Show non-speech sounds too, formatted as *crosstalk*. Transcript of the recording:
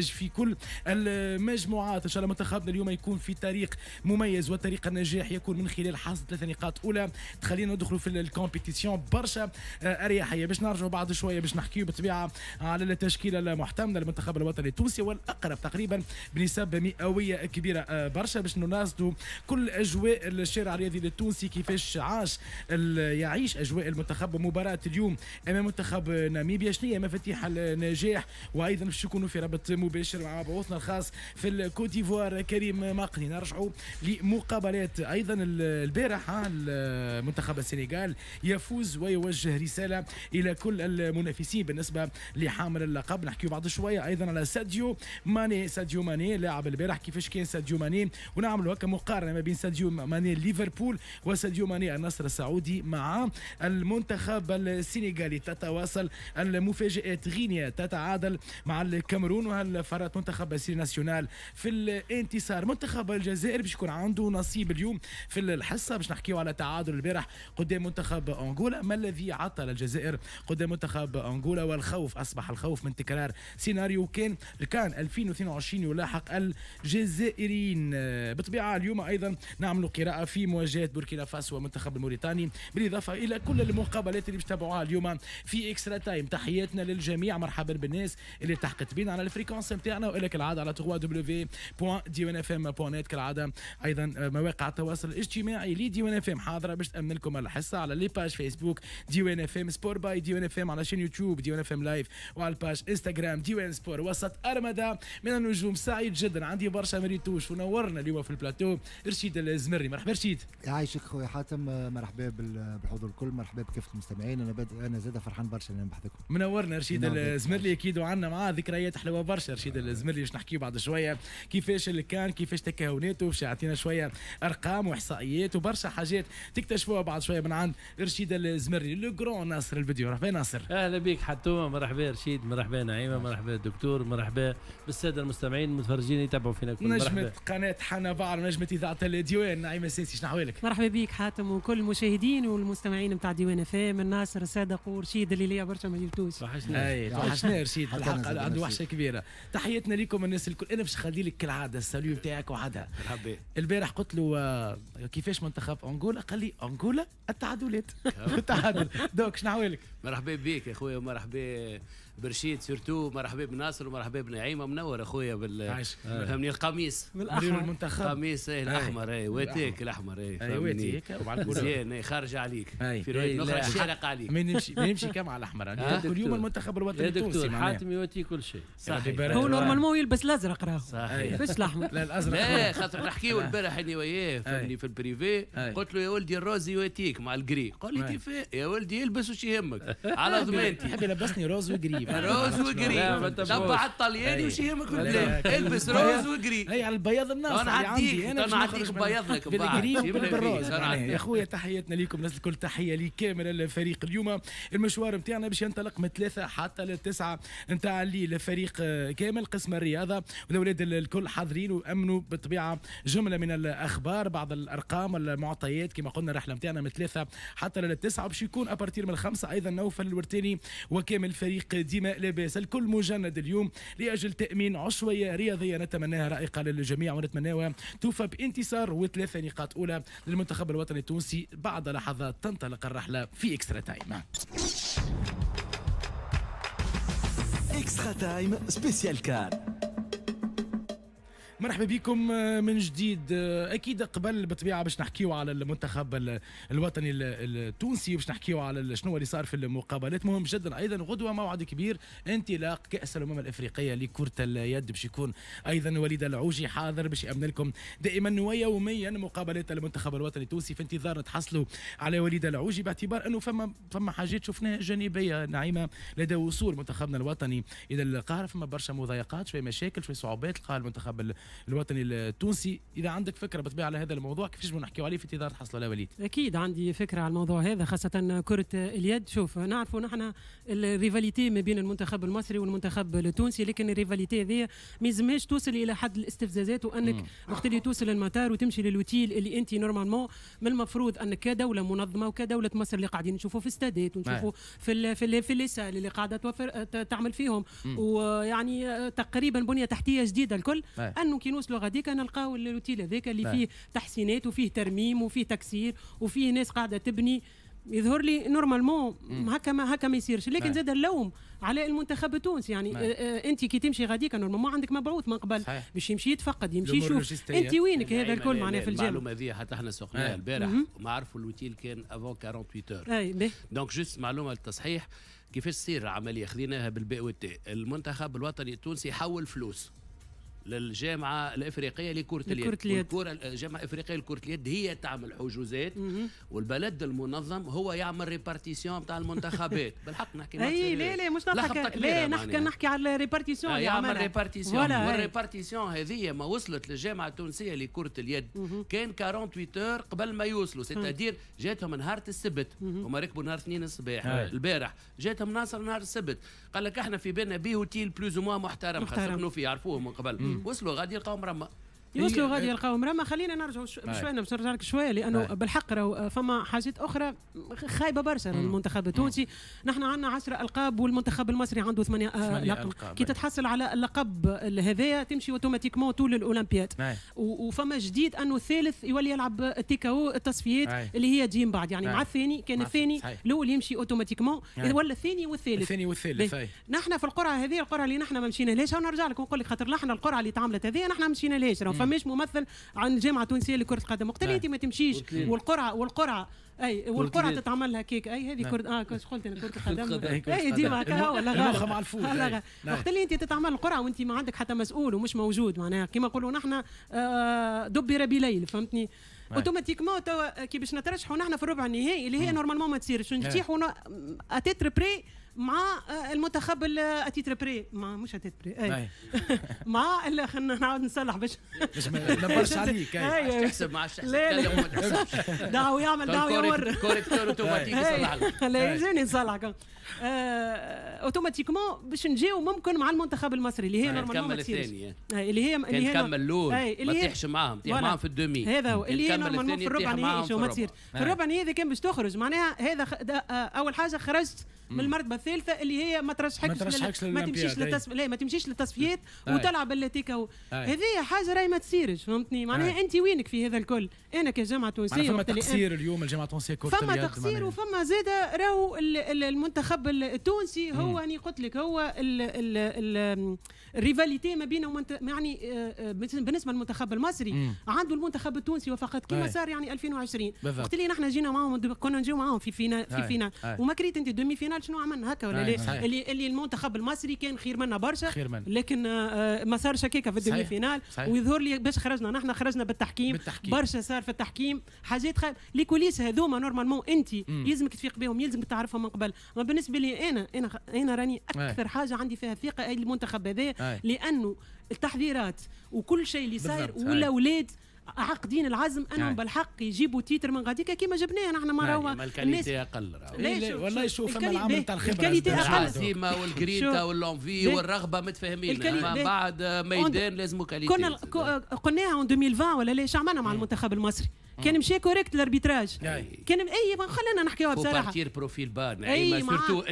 في كل المجموعات ان شاء الله منتخبنا اليوم يكون في طريق مميز وطريق النجاح يكون من خلال حصد ثلاث نقاط اولى تخلينا ندخلوا في الكومبيتيسيون برشا آه، اريحيه باش نرجعوا بعد شويه باش نحكيوا بالطبيعه على التشكيله المحتمله للمنتخب الوطني التونسي والاقرب تقريبا بنسبه مئويه كبيره آه، برشا باش نناصدوا كل اجواء الشارع الرياضي التونسي كيفاش عاش يعيش اجواء المنتخب ومباراه اليوم امام منتخب ناميبيا شنو هي مفاتيح النجاح وايضا باش يكونوا في ربط مباشر مع بعوثنا الخاص في الكوت ديفوار كريم مقني نرجعوا لمقابلات ايضا البارح المنتخب السنغال يفوز ويوجه رساله الى كل المنافسين بالنسبه لحامل اللقب نحكيو بعد شويه ايضا على ساديو ماني ساديو ماني لاعب البارح كيفاش كان ساديو ماني ونعملوا هكا مقارنه ما بين ساديو ماني ليفربول وساديو ماني النصر السعودي مع المنتخب السنغالي تتواصل المفاجات غينيا تتعادل مع الكاميرون وهذا مع الفرات منتخب السيري ناسيونال في الانتصار منتخب الجزائر باش يكون عنده نصيب اليوم في الحصه باش نحكيو على تعادل البارح قدام منتخب انغولا ما الذي عطل الجزائر قدام منتخب انغولا والخوف اصبح الخوف من تكرار سيناريو كان كان 2022 يلاحق الجزائريين بطبيعه اليوم ايضا نعمل قراءه في مواجهه بوركينا فاسو والمنتخب الموريتاني بالاضافه الى كل المقابلات اللي باش اليوم في اكسترا تايم تحياتنا للجميع مرحبا بالناس اللي التحقت بنا على الفريق الفريكونس نتاعنا والا كالعاده على www.dnfm.net كالعاده ايضا آه، مواقع التواصل الاجتماعي لديوان اف ام حاضره باش تامن لكم الحصه على لي باج فيسبوك ديوان اف ام سبور باي ديوان اف ام على شين يوتيوب ديوان اف ام لايف وعلى الباج انستغرام ديوان سبور وسط ارمده من النجوم سعيد جدا عندي برشا مريتوش ونورنا اليوم في البلاتو رشيد الزمري مرحبا رشيد يعيشك خويا حاتم آه، مرحبا بالحضور الكل مرحبا بكافه المستمعين انا بد... انا زاد فرحان برشا اللي بحذاكم منورنا رشيد الزمري اكيد وعندنا معاه ذكريات حلوه برشا برشا رشيد الزملي باش نحكيه بعد شويه كيفاش اللي كان كيفاش تكهناته باش يعطينا شويه ارقام واحصائيات وبرشا حاجات تكتشفوها بعد شويه من عند رشيد الزمري لو جرون ناصر الفيديو مرحبا ناصر اهلا بك حتومه مرحبا رشيد مرحبا نعيمه مرحبا دكتور مرحبا بالساده المستمعين المتفرجين يتابعوا فينا كل نجمة قناة حنا بعر نجمة إذاعة الديوان نعيمة السيسي شنو أحوالك؟ مرحبا بك حاتم وكل المشاهدين والمستمعين نتاع ديوان اف ام ناصر الصادق ورشيد اللي ليا برشا ما جبتوش وحشنا وحشنا رشيد الحق عنده وحشة كبيرة تحياتنا لكم الناس الكل انا باش نخلي لك كالعاده السالو نتاعك وعدها البارح قلت له آه، كيفاش منتخب انغولا قال لي انغولا التعادلات آه. *laughs* التعادل دوك شنو حوالك مرحبا بك يا خويا ومرحبا برشيد سيرتو مرحبا بناصر ومرحبا بنعيمه منور اخويا بال فهمني القميص من المنتخب القميص إيه، الاحمر إيه، إيه، اي واتيك الاحمر اي واتيك مزيان خارج عليك في روايه اخرى شارق عليك ما نمشي ما نمشي كم على الاحمر *laughs* آه، كل يوم المنتخب الوطني التونسي حاتم يعطي كل شيء صحيح هو نورمالمون يلبس الازرق راهو صحيح فيش الاحمر لا الازرق لا خاطر نحكيو البارح انا وياه فهمني في البريفي قلت له يا ولدي الروز يواتيك مع الجري قال لي كيف يا ولدي يلبس وش يهمك *laughs* على ضمانتي يحب يلبسني روز وجري طيب *laughs* روز وجري تبع الطلياني وش يهمك البس روز وجري هي على البياض الناس انا عنديك انا نعديك بياض لك بالجري بالروز يا يعني اخويا تحياتنا ليكم الناس الكل تحيه لي كامل الفريق اليوم المشوار نتاعنا باش ينطلق من ثلاثه حتى للتسعه نتاع الليل فريق آه، كامل قسم الرياضه والاولاد الكل حاضرين وامنوا بالطبيعه جمله من الاخبار بعض الارقام المعطيات كما قلنا الرحله نتاعنا من ثلاثه حتى للتسعه باش يكون ابارتير من الخمسه ايضا نوفل الورتاني وكامل فريق دي دماء لاباس الكل مجند اليوم لاجل تامين عشويه رياضيه نتمناها رائقه للجميع ونتمناها توفى بانتصار وثلاثه نقاط اولى للمنتخب الوطني التونسي بعد لحظات تنطلق الرحله في اكسترا تايم اكسترا تايم سبيسيال كار مرحبا بكم آه، من جديد آه، اكيد قبل بالطبيعه باش نحكيو على المنتخب الوطني التونسي باش نحكيو على شنو اللي صار في المقابلات مهم جدا ايضا غدوه موعد كبير انطلاق كاس الامم الافريقيه لكره اليد باش يكون ايضا وليد العوجي حاضر باش يامن لكم دائما ويوميا مقابلات المنتخب الوطني التونسي في انتظار تحصلوا على وليد العوجي باعتبار انه فما فما حاجات شفناها جانبيه نعيمه لدى وصول منتخبنا الوطني الى القاهره فما برشا مضايقات شويه مشاكل شويه صعوبات لقاها المنتخب الوطني التونسي اذا عندك فكره بتبيع على هذا الموضوع كيفاش نحكيو عليه في انتظار حصل على وليد اكيد عندي فكره على الموضوع هذا خاصه كره اليد شوف نعرفوا نحن الريفاليتي ما بين المنتخب المصري والمنتخب التونسي لكن الريفاليتي هذه ما يلزمهاش توصل الى حد الاستفزازات وانك وقت اللي توصل للمطار وتمشي للوتيل اللي انت نورمالمون من المفروض انك كدوله منظمه وكدوله مصر اللي قاعدين نشوفوا في استادات ونشوفوا في الـ في الـ في الليسال اللي قاعده توفر تعمل فيهم مم. ويعني تقريبا بنيه تحتيه جديده الكل انه كي نوصلوا غاديك نلقاو الاوتيل هذاك اللي نعم. فيه تحسينات وفيه ترميم وفيه تكسير وفيه ناس قاعده تبني يظهر لي نورمالمون هكا ما هكا ما يصيرش لكن نعم. زاد اللوم على المنتخب التونسي يعني نعم. آه،, آه انت كي تمشي غاديك نورمالمون عندك مبعوث من قبل باش يمشي يتفقد يمشي يشوف انت وينك هذا الكل معناها في الجامعه المعلومه هذه حتى احنا سوقناها البارح وما عرفوا الوتيل كان افون 48 اور دونك جوست معلومه للتصحيح كيفاش تصير العمليه خذيناها بالبي او تي المنتخب الوطني التونسي حول فلوس للجامعه الافريقيه لكره اليد لكرة اليد الجامعه الافريقيه لكره اليد هي تعمل حجوزات والبلد المنظم هو يعمل ريبارتيسيون تاع المنتخبات *laughs* بالحق نحكي اي لا لا مش نضحك لا نحكي نحكي على ريبارتيسيون آه، يعمل ريبارتيسيون والريبارتيسيون هذه ما وصلت للجامعه التونسيه لكره اليد كان 48 اور قبل ما يوصلوا سيتادير جاتهم نهار السبت هما ركبوا نهار اثنين الصباح البارح جاتهم ناصر نهار السبت قال لك احنا في بالنا بيوتيل بلوز موا محترم خاصه فيه يعرفوه من قبل Wes lo gak jadi kaum ramah. يوصلوا غادي يلقاو امراه ما خلينا نرجعوا نعم. شويه باش نرجع لك شويه لانه نعم. بالحق راه آه، فما حاجات اخرى خايبه برشا المنتخب التونسي نحن عندنا 10 القاب والمنتخب المصري عنده 8 آه، لقب كي تتحصل على اللقب هذايا تمشي اوتوماتيكمون طول الاولمبياد نعم. وفما جديد انه الثالث يولي يلعب تيكاو التصفيات اللي هي جيم بعد يعني مع الثاني كان الثاني الاول يمشي اوتوماتيكمون ولا الثاني والثالث الثاني والثالث نحن في القرعه هذه القرعه اللي نحن ما مشينا لهاش ونرجع لك ونقول لك خاطر نحن القرعه اللي تعملت هذه نحن مشينا لهاش فماش ممثل عن الجامعه التونسيه لكره القدم وقت اللي نعم. انت ما تمشيش والقرعه والقرعه اي والقرعه تتعمل هكاك اي هذه نعم. كرة اه كنت قلت انا كرة القدم اي ديما هكا ولا غير مع الفوز نعم. وقت اللي انت تتعمل القرعه وانت ما عندك حتى مسؤول ومش موجود معناها كما نقولوا نحن آه، دبر بليل فهمتني اوتوماتيكمون توا كي باش نترشحوا نحن في الربع النهائي اللي هي نورمالمون ما تصيرش نتيحوا اتيتر بري مع آه، المنتخب آه، اتيتر بري مع مش اتيتر بري أي. *laughs* مع خلينا نعاود نصلح باش *laughs* باش ما نبرش عليك اي تحسب ما تحسب *laughs* دعوا يعمل دعوا يور كوريكتور اوتوماتيك يصلح لك لا يلزمني نصلحك آه، اوتوماتيكمون باش نجيو ممكن مع المنتخب المصري اللي هي نورمالمون الثانيه اللي هي اللي هي تكمل الاول ما تطيحش معاهم تطيح معاهم في الدومي هذا هو اللي هي نورمالمون يعني في الربع نهائي شو ما تصير في الربع نهائي يعني اذا كان باش تخرج معناها هذا اول حاجه خرجت من المرتبه الثالثه اللي هي ما ترشحكش ما ترشحكش ما تمشيش للتصف... لا ما تمشيش للتصفيات وتلعب اللي و... هذه حاجه راهي ما تصيرش فهمتني معناها انت وينك في هذا الكل انا كجامعه تونسيه فما تقصير اليوم الجامعه التونسيه كره فما تقصير وفما زاد راهو المنتخب التونسي هو اني قلت لك هو الريفاليتي ما بينه يعني آه، آه، بالنسبه للمنتخب المصري عنده المنتخب التونسي وفقط كما صار يعني 2020 وقت اللي نحن جينا معاهم كنا نجيو معاهم في فينا في فينا وما كريت انت دومي فينال شنو عملنا هكا ولا آه، لا اللي اللي المنتخب المصري كان خير منا برشا خير منا لكن آه، آه، ما صارش هكاك في الدمي فينال ويظهر لي باش خرجنا نحن خرجنا بالتحكيم, بالتحكيم. برشا صار في التحكيم حاجات لي كوليس هذوما نورمالمون انت يلزمك تفيق بهم يلزمك تعرفهم من قبل ما بالنسبه لي انا انا انا راني اكثر حاجه عندي فيها ثقه المنتخب هذا لانه التحذيرات وكل شيء اللي صاير والاولاد عاقدين العزم انهم نعم. يعني. بالحق يجيبوا تيتر من غاديكا كيما جبناه نحن مره نعم، راهو الناس اقل ليش إيه، والله شوف انا العمل تاع الخبره العزيمه والجرينتا واللونفي والرغبه متفاهمين ما بعد ميدان لازم كاليتي كنا قلناها 2020 ولا ليش عملنا مع المنتخب المصري كان مشى كوريكت الاربيتراج كان اي خلينا نحكيوها بصراحه بارتير بروفيل بار اي